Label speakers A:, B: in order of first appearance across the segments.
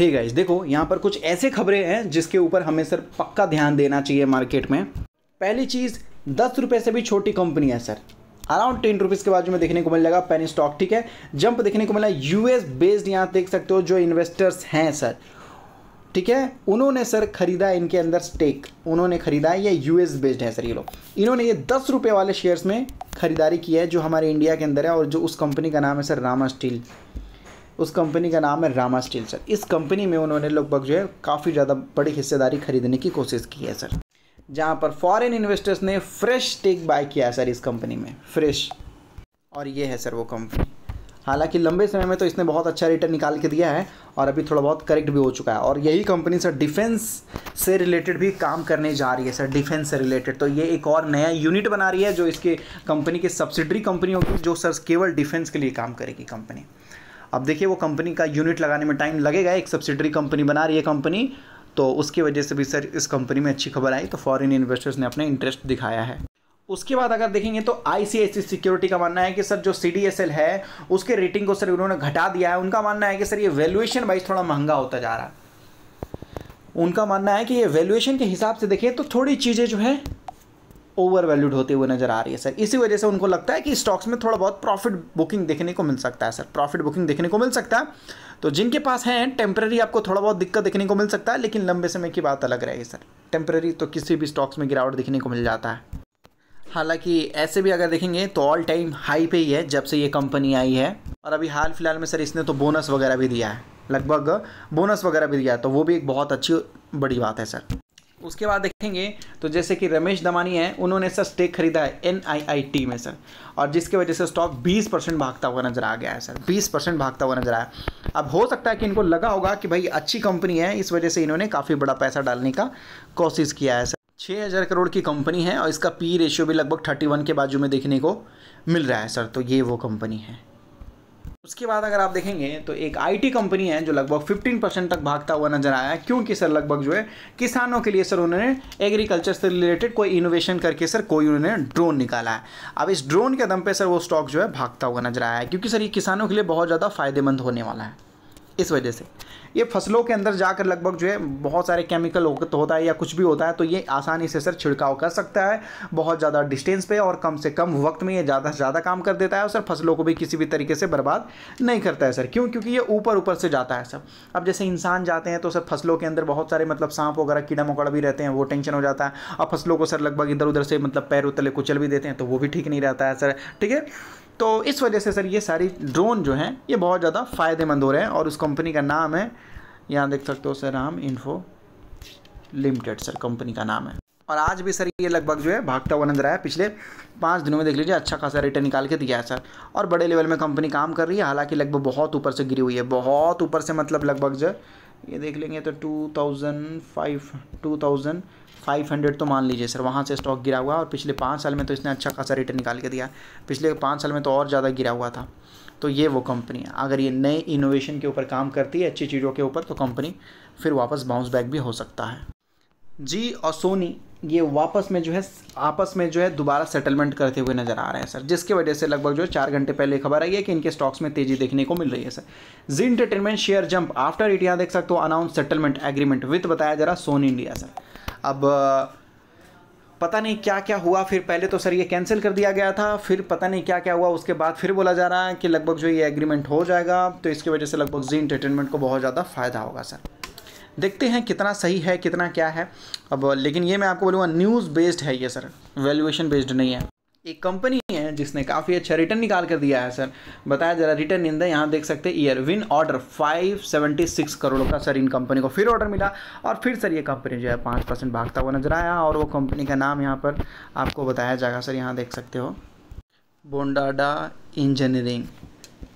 A: हे hey guys देखो यहाँ पर कुछ ऐसे खबरें हैं जिसके ऊपर हमें सर पक्का ध्यान देना चाहिए मार्केट में पहली चीज़ दस रुपये से भी छोटी कंपनी है सर अराउंड टेन रुपीज़ के बाजू में देखने को मिल जाएगा पेन स्टॉक ठीक है जंप देखने को मिला यूएस बेस्ड यहाँ देख सकते हो जो इन्वेस्टर्स हैं सर ठीक है उन्होंने सर खरीदा इनके अंदर स्टेक उन्होंने खरीदा ये यूएस बेस्ड है सर ये लोग इन्होंने ये दस रुपये वाले शेयर्स में खरीदारी की है जो हमारे इंडिया के अंदर है और जो उस कंपनी का नाम है सर रामा स्टील उस कंपनी का नाम है रामा स्टील सर इस कंपनी में उन्होंने लगभग जो है काफ़ी ज़्यादा बड़ी हिस्सेदारी खरीदने की कोशिश की है सर जहाँ पर फॉरेन इन्वेस्टर्स ने फ्रेश टेक बाय किया है सर इस कंपनी में फ्रेश और ये है सर वो कंपनी हालांकि लंबे समय में तो इसने बहुत अच्छा रिटर्न निकाल के दिया है और अभी थोड़ा बहुत करेक्ट भी हो चुका है और यही कंपनी सर डिफेंस से रिलेटेड भी काम करने जा रही है सर डिफेंस से रिलेटेड तो ये एक और नया यूनिट बना रही है जो इसके कंपनी के सब्सिडरी कंपनी होगी जो सर केवल डिफेंस के लिए काम करेगी कंपनी अब देखिए वो कंपनी का यूनिट लगाने में टाइम लगेगा एक सब्सिडरी कंपनी बना रही है कंपनी तो उसकी वजह से भी सर इस कंपनी में अच्छी खबर आई तो फॉरेन इन्वेस्टर्स ने अपना इंटरेस्ट दिखाया है उसके बाद अगर देखेंगे तो आई सिक्योरिटी का मानना है कि सर जो सी है उसके रेटिंग को सर उन्होंने घटा दिया है उनका मानना है कि सर ये वैल्यूएशन वाइज थोड़ा महंगा होता जा रहा है उनका मानना है कि ये वैल्यूएशन के हिसाब से देखिए तो थोड़ी चीज़ें जो है ओवर वैल्यूड होते हुए नजर आ रही है सर इसी वजह से उनको लगता है कि स्टॉक्स में थोड़ा बहुत प्रॉफिट बुकिंग देखने को मिल सकता है सर प्रॉफिट बुकिंग देखने को मिल सकता है तो जिनके पास हैं टेम्प्रेरी आपको थोड़ा बहुत दिक्कत देखने को मिल सकता है लेकिन लंबे समय की बात अलग रहेगी सर टेम्प्रेरी तो किसी भी स्टॉक्स में गिरावट देखने को मिल जाता है हालांकि ऐसे भी अगर देखेंगे तो ऑल टाइम हाई पे ही है जब से ये कंपनी आई है और अभी हाल फिलहाल में सर इसने तो बोनस वगैरह भी दिया है लगभग बोनस वगैरह भी दिया है तो वो भी एक बहुत अच्छी बड़ी बात है सर उसके बाद देखेंगे तो जैसे कि रमेश दमानी है उन्होंने सर स्टेक खरीदा है एन में सर और जिसके वजह से स्टॉक 20 परसेंट भागता हुआ नजर आ गया है सर 20 परसेंट भागता हुआ नजर आया अब हो सकता है कि इनको लगा होगा कि भाई अच्छी कंपनी है इस वजह से इन्होंने काफ़ी बड़ा पैसा डालने का कोशिश किया है सर छः हज़ार करोड़ की कंपनी है और इसका पी रेशियो भी लगभग थर्टी वन के बाजू में देखने को मिल रहा है सर तो ये वो कंपनी है उसके बाद अगर आप देखेंगे तो एक आईटी कंपनी है जो लगभग 15 परसेंट तक भागता हुआ नजर आया क्योंकि सर लगभग जो है किसानों के लिए सर उन्होंने एग्रीकल्चर से रिलेटेड कोई इनोवेशन करके सर कोई उन्होंने ड्रोन निकाला है अब इस ड्रोन के दम पे सर वो स्टॉक जो है भागता हुआ नजर आया है क्योंकि सर ये किसानों के लिए बहुत ज़्यादा फायदेमंद होने वाला है इस वजह से ये फसलों के अंदर जाकर लगभग जो है बहुत सारे केमिकल होता है या कुछ भी होता है तो ये आसानी से सर छिड़काव कर सकता है बहुत ज़्यादा डिस्टेंस पे और कम से कम वक्त में ये ज़्यादा से ज़्यादा काम कर देता है और सर फसलों को भी किसी भी तरीके से बर्बाद नहीं करता है सर क्यों क्योंकि ये ऊपर ऊपर से जाता है सर अब जैसे इंसान जाते हैं तो सर फसलों के अंदर बहुत सारे मतलब सांप वगैरह कीड़ा मकोड़ा भी रहते हैं वो टेंशन हो जाता है अब फसलों को सर लगभग इधर उधर से मतलब पैर उतले कुचल भी देते हैं तो वो भी ठीक नहीं रहता है सर ठीक है तो इस वजह से सर ये सारी ड्रोन जो हैं ये बहुत ज़्यादा फ़ायदेमंद हो रहे हैं और उस कंपनी का नाम है यहाँ देख सकते हो sir Ram info limited sir company का नाम है और आज भी सर ये लगभग जो है भागता हुआ नजर आया पिछले पाँच दिनों में देख लीजिए अच्छा खासा रिटर्न निकाल के दिया है सर और बड़े लेवल में कंपनी काम कर रही है हालांकि लगभग बहुत ऊपर से गिरी हुई है बहुत ऊपर से मतलब लगभग जो ये देख लेंगे तो two thousand five two thousand five hundred तो मान लीजिए सर वहाँ से स्टॉक गिरा हुआ और पिछले पाँच साल में तो इसने अच्छा खासा रिटर्न निकाल के दिया पिछले पाँच साल में तो और ज़्यादा गिरा हुआ था तो ये वो कंपनी है अगर ये नए इनोवेशन के ऊपर काम करती है अच्छी चीज़ों के ऊपर तो कंपनी फिर वापस बाउंस बैक भी हो सकता है जी और सोनी ये वापस में जो है आपस में जो है दोबारा सेटलमेंट करते हुए नजर आ रहे हैं सर जिसके वजह से लगभग जो है चार घंटे पहले खबर आई है कि इनके स्टॉक्स में तेजी देखने को मिल रही है sir Zee entertainment share jump after it यहाँ देख सकते हो अनाउंस सेटलमेंट एग्रीमेंट विथ बताया जा रहा सोन इंडिया सर अब पता नहीं क्या क्या हुआ फिर पहले तो सर ये कैंसिल कर दिया गया था फिर पता नहीं क्या क्या हुआ उसके बाद फिर बोला जा रहा है कि लगभग जो ये एग्रीमेंट हो जाएगा तो इसकी वजह से लगभग जी इंटरटेनमेंट को बहुत ज़्यादा फ़ायदा होगा सर देखते हैं कितना सही है कितना क्या है अब लेकिन ये मैं आपको बोलूँगा न्यूज़ बेस्ड है ये सर वैल्यूएशन बेस्ड नहीं है एक कंपनी है जिसने काफ़ी अच्छा रिटर्न निकाल कर दिया है सर बताया जरा रिटर्न इन द यहाँ देख सकते हैं ईयर विन ऑर्डर 576 करोड़ का सर इन कंपनी को फिर ऑर्डर मिला और फिर सर ये कंपनी जो है पाँच परसेंट भागता हुआ नजर आया और वो कंपनी का नाम यहाँ पर आपको बताया जाएगा सर यहाँ देख सकते हो बोंडाडा इंजीनियरिंग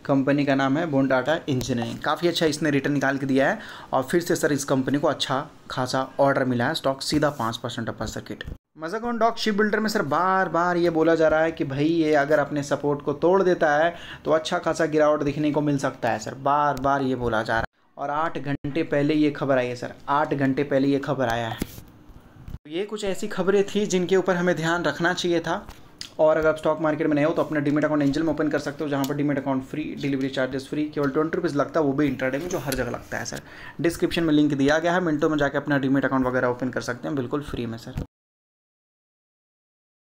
A: कंपनी का नाम है बोन टाटा इंजीनियरिंग काफ़ी अच्छा इसने रिटर्न निकाल के दिया है और फिर से सर इस कंपनी को अच्छा खासा ऑर्डर मिला है स्टॉक सीधा पाँच percent upper circuit Mazagon dock ship builder में सर बार बार ये बोला जा रहा है कि भाई ये अगर अपने सपोर्ट को तोड़ देता है तो अच्छा खासा गिरावट दिखने को मिल सकता है सर बार बार ये बोला जा रहा है और आठ घंटे पहले ये खबर आई है सर आठ घंटे पहले ये खबर आया है तो ये कुछ ऐसी खबरें थी जिनके ऊपर हमें ध्यान रखना चाहिए था और अगर आप स्टॉक मार्केट में नहीं हो तो अपना डिमेट अकाउंट एंजल में ओपन कर सकते हो जहाँ पर demat account free delivery charges free केवल ट्वेंटी रुपीज़ लगता है वो भी इंटरडे में जो हर जगह लगता है सर डिस्क्रिप्शन में लिंक दिया गया है मिनटों में जाकर अपना डिमेट अकाउंट वगैरह ओपन कर सकते हैं बिल्कुल फ्री में सर